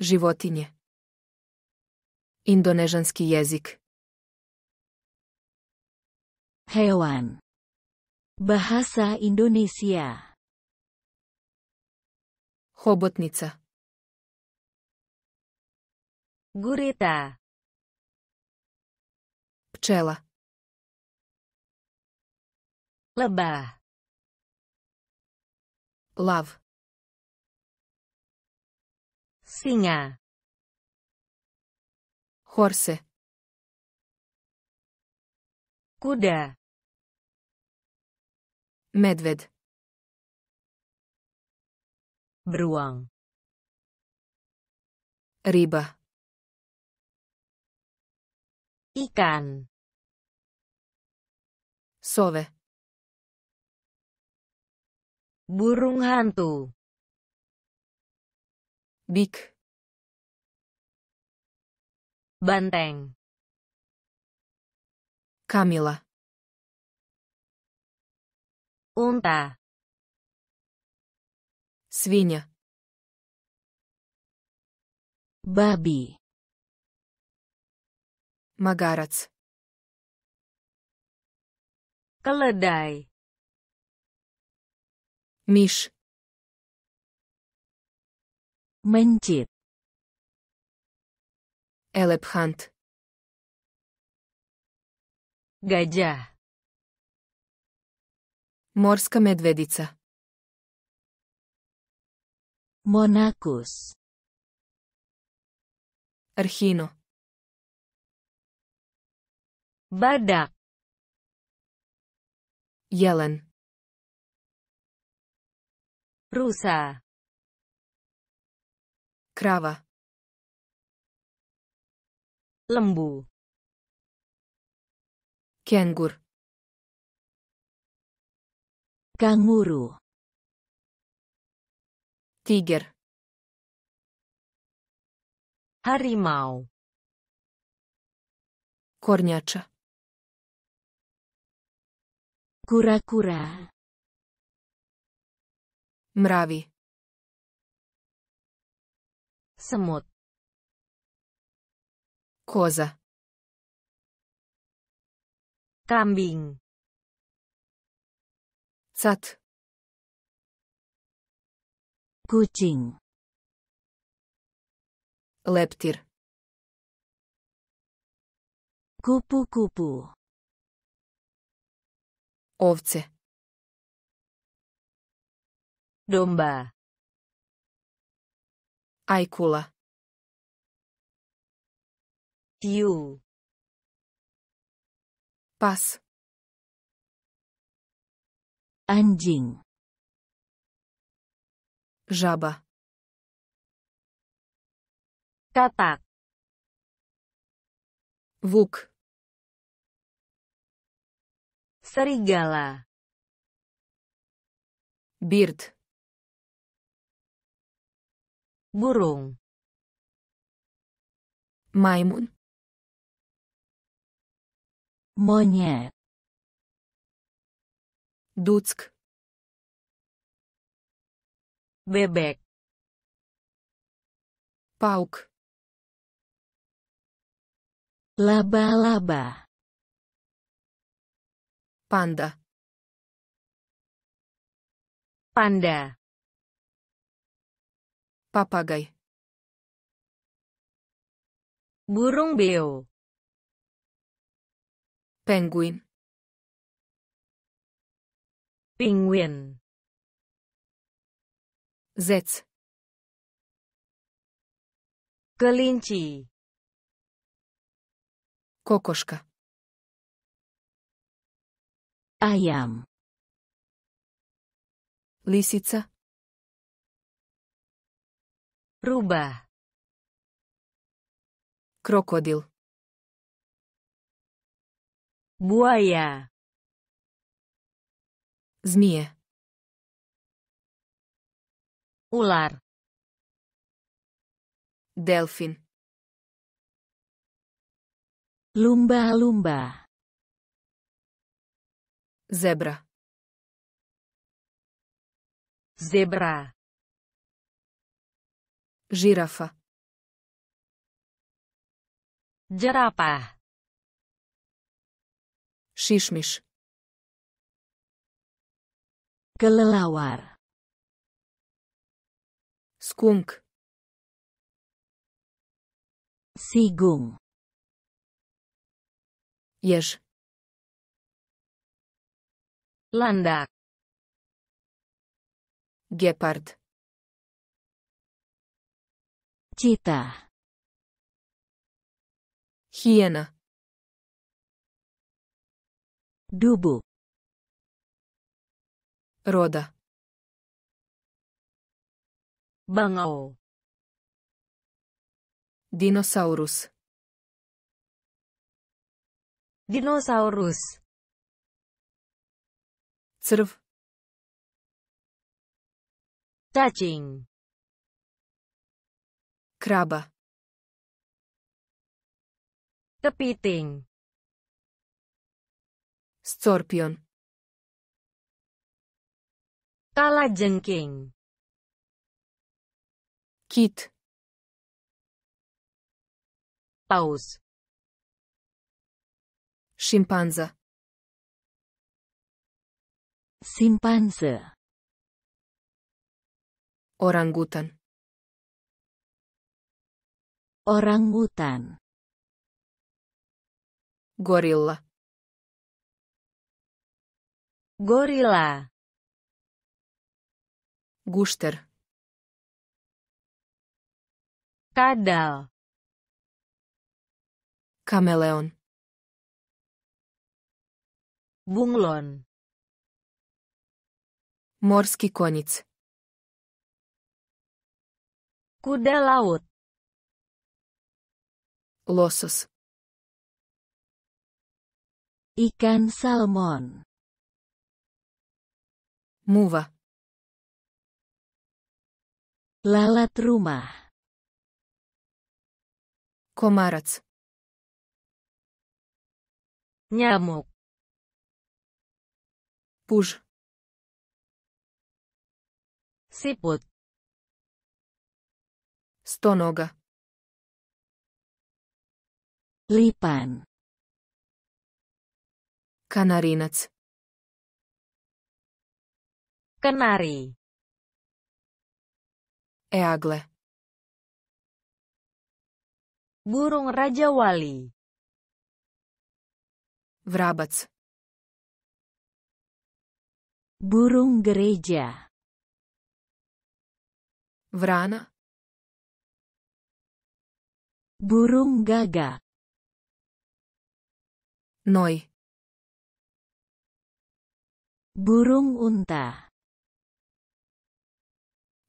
Životinje. Indonežanski jezik. Hewan. Bahasa Indonesia. Hobotnica. Gurita. Pčela. Lebah. Lav. Singa. Horse. kuda, medved, Beruang. Riba. Ikan. Sove. Burung hantu. Bik. Banteng. Камила. Унта. Свинья. Баби. Магарац. Колодай. Миш. Менчит. Elephant. Gađa. Morska medvedica. Monakus. Arhino. Badak. Jelen. Rusa. Krava. lembu kenggur kanguru tiger harimau kornjača kura-kura mravi semut Cosa. Kambing. Zat. Kucing. Leptir. Kupu-kupu. Ovce. Domba. Aikula. Пил. Пас. Один. Жаба. Катак. Вук. Serigala. Bird. Burung. Maimun. Monyet. Duck. Bebek. Pauk. Laba-laba. Panda. Panda. Papagai. Burung beo. Penguin. Пингвин. Зец. Калинчи. Кокошка. Аям. Лисица. Руба. Крокодил. Buaya. Змея. Ular. Delfin. Lumba-lumba. Zebra. Zebra. girafa, Jerapah. Шишмиш. Kelelawar. Skunk. Sigung. Jež. Landák. Гепард. Чита. Хиена. Dubu. roda, Bangau. Dinosaurus. Dinosaurus. Црв. Cacing. kraba, Kepiting. Scorpion. Kala jengking. Kit. Paus. simpanza, Simpanze. Orangutan. Orangutan. Gorilla. Gorila. Gušter. Kadal. Kameleon. Bunglon. Morski konjic. Kuda laut. Losos. Ikan salmon. Muva. Lala rumah. Komarac. Nyamuk. Puž. Siput. Stonoga. Lipan. Kanarinac. Kenari. Eagle. Burung Raja Wali. Vrabac. Burung gereja. Vrana. Burung gagak. Noi. Burung unta.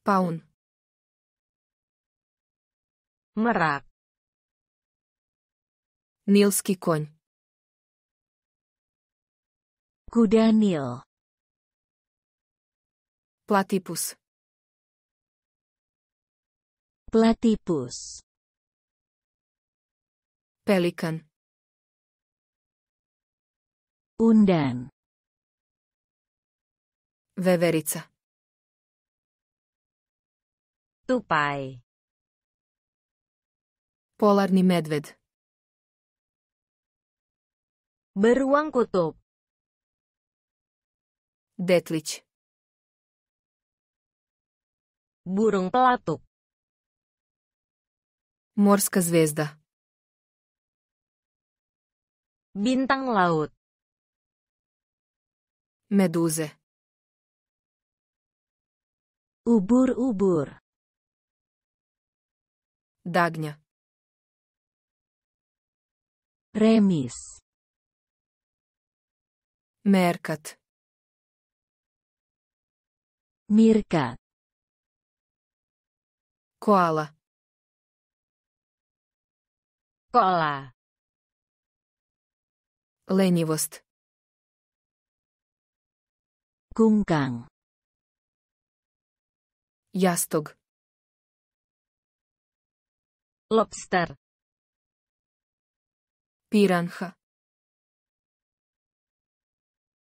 Paun. Merak. nilski конь. Kuda Nil. platipus, platipus, Pelikan. Undan. Veverica. Tupai. Polarni medved. Beruang kutub. Detlich. Burung pelatuk. Morska zvezda. Bintang laut. Meduze. Ubur-ubur. Dagnja. Remis. Merkat. Mirka. Koala. Koala. Lenjivost. Kungang. Jastog. lobster, piranha,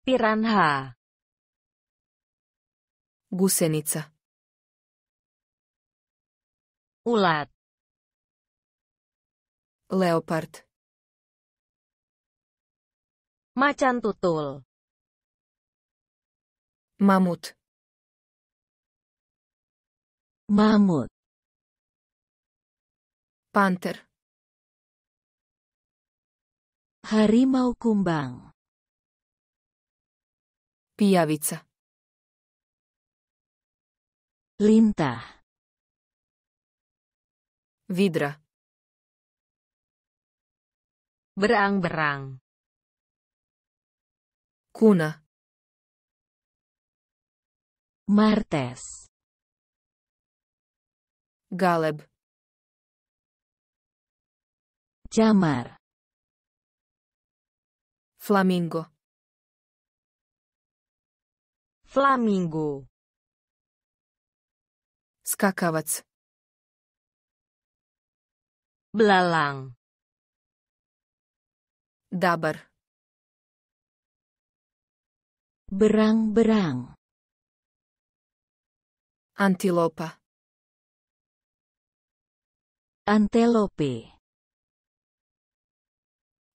piranha, gusenica, Ulat. Leopard. Macan tutul. Mamut. Mamut. Panther. Harimau kumbang. Piavica. Lintah. Vidra. Berang-berang. Kuna. Martes. Galeb. Llamar. Flamingo. Flamingo. skakavac, Belalang. Dabar. Berang-berang. Antilopa. Antelope.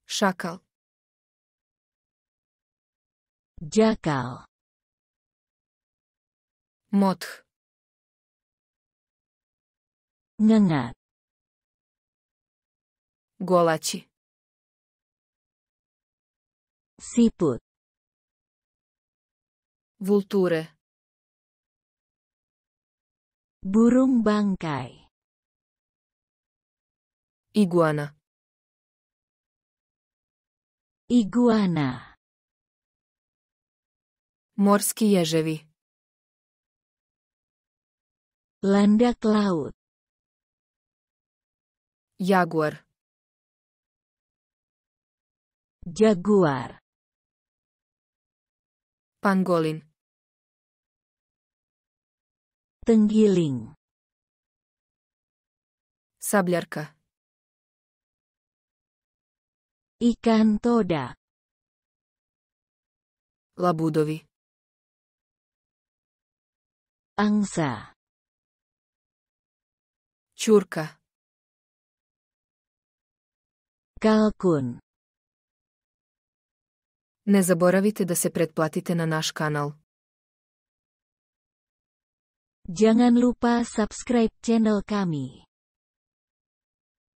Shakal, jakal, mot, ngat, golat, siput, vulture, burung bangkai, iguana. Iguana. Morski ježevi. Landak laut. Jaguar. Jaguar. Pangolin. Tenggiling. Sabljarka. Ikan toda. Labudovi. Angsa. Čurka. Kalkun. Ne zaboravite da se pretplatite na naš kanal. Jangan lupa subscribe channel kami.